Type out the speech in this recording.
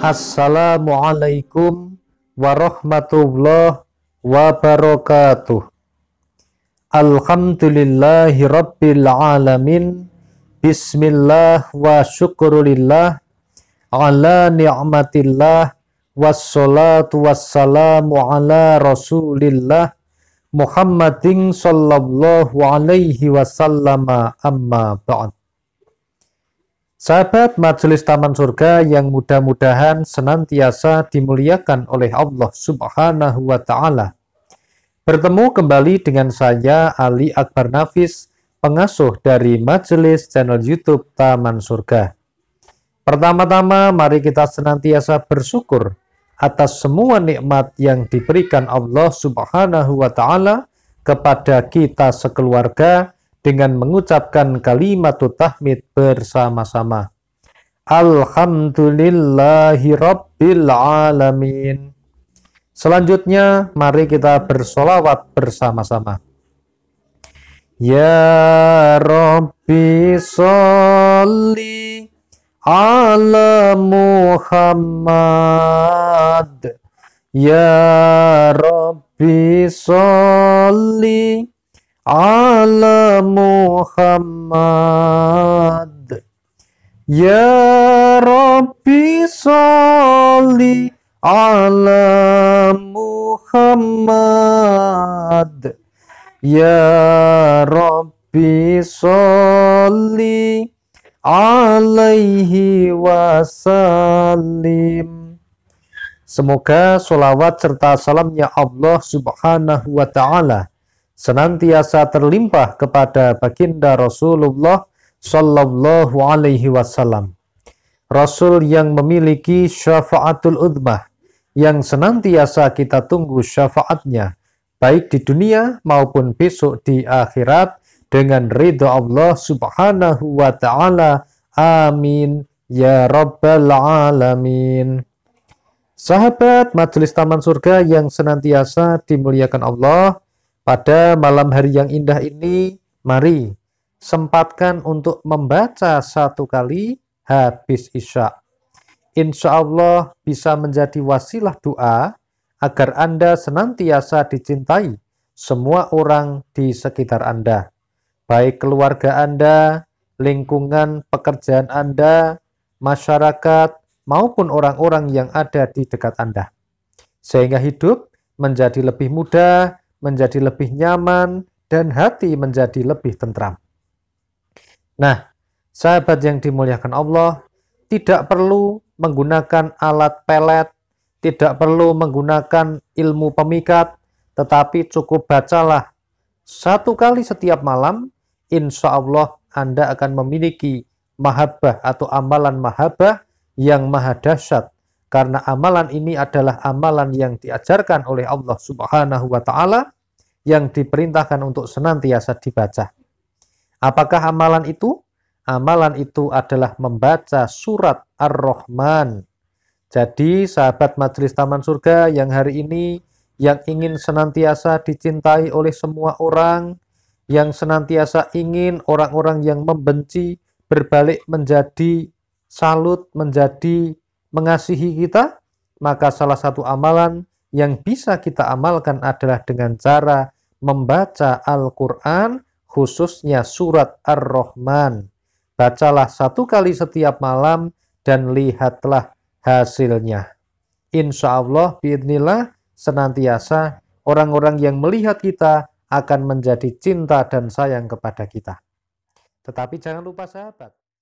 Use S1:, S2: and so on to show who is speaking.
S1: Assalamualaikum warahmatullahi wabarakatuh. Alhamdulillahi rabbil alamin. Bismillah wa syukurillah ala ni'matillah wassalatu wassalamu ala rasulillah Muhammadin sallallahu alaihi wasallama amma ba'd. Sahabat Majelis Taman Surga yang mudah-mudahan senantiasa dimuliakan oleh Allah Subhanahu wa taala. Bertemu kembali dengan saya Ali Akbar Nafis, pengasuh dari Majelis channel YouTube Taman Surga. Pertama-tama mari kita senantiasa bersyukur atas semua nikmat yang diberikan Allah Subhanahu wa taala kepada kita sekeluarga dengan mengucapkan kalimat tahmid bersama-sama. Alhamdulillahi Selanjutnya, mari kita bersolawat bersama-sama. Ya Rabbi
S2: Salli ala Muhammad Ya Rabbi Salli ala Muhammad Ya Rabbi soli ala Muhammad Ya Rabbi soli
S1: alaihi wasallim Semoga sholawat serta salamnya Allah subhanahu wa ta'ala senantiasa terlimpah kepada baginda Rasulullah Sallallahu Alaihi Wasallam. Rasul yang memiliki syafaatul udmah, yang senantiasa kita tunggu syafaatnya, baik di dunia maupun besok di akhirat, dengan ridho Allah subhanahu wa ta'ala. Amin. Ya Rabbal Alamin. Sahabat Majelis Taman Surga yang senantiasa dimuliakan Allah, pada malam hari yang indah ini, mari sempatkan untuk membaca satu kali habis Isya. Insya Allah bisa menjadi wasilah doa agar Anda senantiasa dicintai semua orang di sekitar Anda, baik keluarga Anda, lingkungan pekerjaan Anda, masyarakat, maupun orang-orang yang ada di dekat Anda, sehingga hidup menjadi lebih mudah menjadi lebih nyaman, dan hati menjadi lebih tentram. Nah, sahabat yang dimuliakan Allah, tidak perlu menggunakan alat pelet, tidak perlu menggunakan ilmu pemikat, tetapi cukup bacalah satu kali setiap malam, insya Allah Anda akan memiliki mahabbah atau amalan mahabbah yang maha dahsyat karena amalan ini adalah amalan yang diajarkan oleh Allah Subhanahu wa taala yang diperintahkan untuk senantiasa dibaca. Apakah amalan itu? Amalan itu adalah membaca surat Ar-Rahman. Jadi sahabat majelis Taman Surga yang hari ini yang ingin senantiasa dicintai oleh semua orang, yang senantiasa ingin orang-orang yang membenci berbalik menjadi salut, menjadi mengasihi kita, maka salah satu amalan yang bisa kita amalkan adalah dengan cara membaca Al-Quran, khususnya surat Ar-Rahman. Bacalah satu kali setiap malam dan lihatlah hasilnya. Insya Allah, biidnillah, senantiasa orang-orang yang melihat kita akan menjadi cinta dan sayang kepada kita. Tetapi jangan lupa sahabat,